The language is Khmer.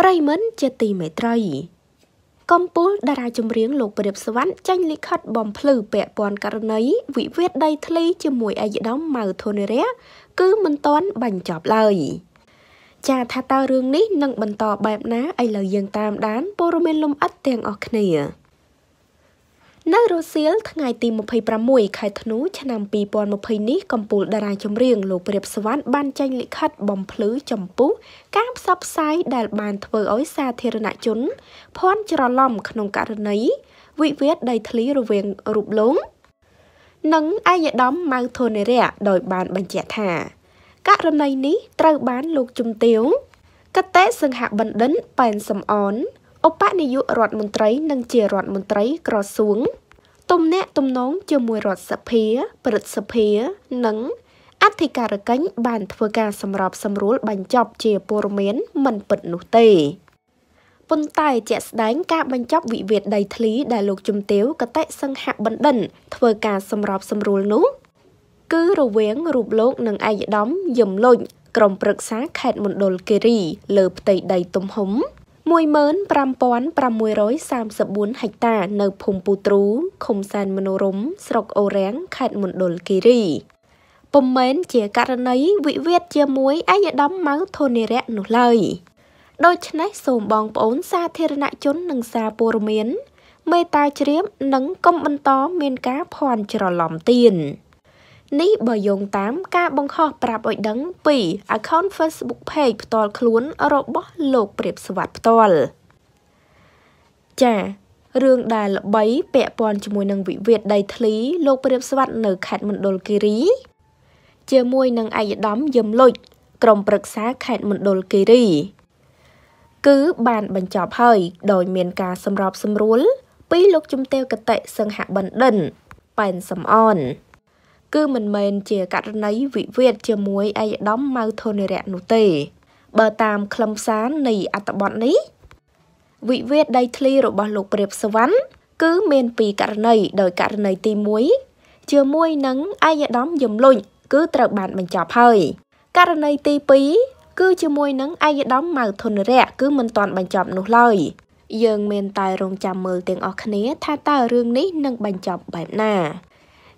ប្រិមិនជាទីមេត្រីកំពូលតារាចម្រៀងលោកព្រាបសវណ្ណចាញ់លិខិតបំភ្លឺពាក់ព័ន្ធករណីវិវាទដីធ្លីជាមួយអាយដាមម៉ៅធនេរៈគឺមិនទាន់បញ្ចប់ឡើយចាថាតើរឿងនេះនឹងបន្តបែបណាឥឡូវយើងតាមដានព័ត៌មានលំអិតទាំងអស់គ្នានៅរុស្ស៊ីលថ្ងៃទី26ខែធ្នូឆ្នាំ2020នេះកំពូលតារាចម្រៀងលោកព្រាបសវណ្ណបានចេញលិខិតបំភ្លឺចំពោះការផ្សព្វផ្សាយដែលបានធ្វើឲ្យសាធារណជនភាន់ច្រឡំក្នុងករណីវិវាទដីធ្លីរវាងរូបលោកនិងអាយដាមម៉ៅធនរៈដោយបានបញ្ជាក់ថាករណីនេះ ត្រូវបានលោកជំទាវកតេសង្ហបណ្ឌិនប៉ែនសំអនឧបនាយករដ្ឋមន្ត្រី និងជារដ្ឋមន្ត្រីក្រសួង ទំនាក់ទំនងជាមួយរដ្ឋសភាព្រឹទ្ធសភានិងអធិការកិច្ចបានធ្វើការសម្របសម្រួលបញ្ចប់ជាព័ត៌មានមិនពិតនោះទេប៉ុន្តែជាក់ស្ដែងការបញ្ចប់វិវាទដីធ្លីដែលលោកជំទាវកតិសង្ហបណ្ឌិន ធ្វើការសម្របសម្រួលនោះគឺរវាងរូបលោក និងឯកឧត្តមយមលុញក្រុមប្រឹក្សាខេត្តមណ្ឌលគិរី លើផ្ទៃដីទំហំ15634ហិកតា នៅភូមិពូទ្រូឃុំសែនមនោរមស្រុកអូររាំងខេត្តមណ្ឌលគិរីពុំមែនជាករណីវិវាទជាមួយអាយដាមម៉ៅធនេរៈនោះឡើយដូច្នេះសូមបងប្អូនសាធារណជននិងសាព័រមានមេត្តាជ្រាបនិងកុំបន្តមានការភ័ន្តច្រឡំទៀតនេះបើយោងតាមការបង្ខំប្រាប់ឲ្យដឹងពី account Facebook page ផ្ទាល់ខ្លួនរបស់លោក ព្រាបស្វាត់ផ្ទាល់ចារឿងដែលល្បីពាក់ព័ន្ធជាមួយនឹងវិវាទដីធ្លីលោកព្រាបស្វាត់នៅខេត្តមណ្ឌលគិរី ជាមួយនឹងឯកឧត្តមយឹមលុចក្រុមប្រឹក្សាខេត្តមណ្ឌលគិរី គឺបានបញ្ចប់ហើយ ដោយមានការសម្របសម្រួល ពីលោកជំទាវកតិសង្ហបណ្ឌិនប៉ែនសំអនគឺមិនមែនជាករណីវិវាទជាមួយឯកឧត្តមម៉ៅធនរៈនោះទេ បើតាមខ្លឹមសារនៃអត្ថបទនេះវិវាទដីធ្លីរបស់លោកព្រាបសវណ្ណគឺមានពីរករណីដោយករណីទី1ជាមួយនឹងឯកឧត្តមយមលុញគឺត្រូវបានបញ្ចប់ហើយករណីទី2គឺជាមួយនឹងឯកឧត្តមម៉ៅធនរៈគឺមិនទាន់បញ្ចប់នោះឡើយយើងមានតែរងចាំមើលទាំងអស់គ្នា ថាតើរឿងនេះនឹងបញ្ចប់បែបណា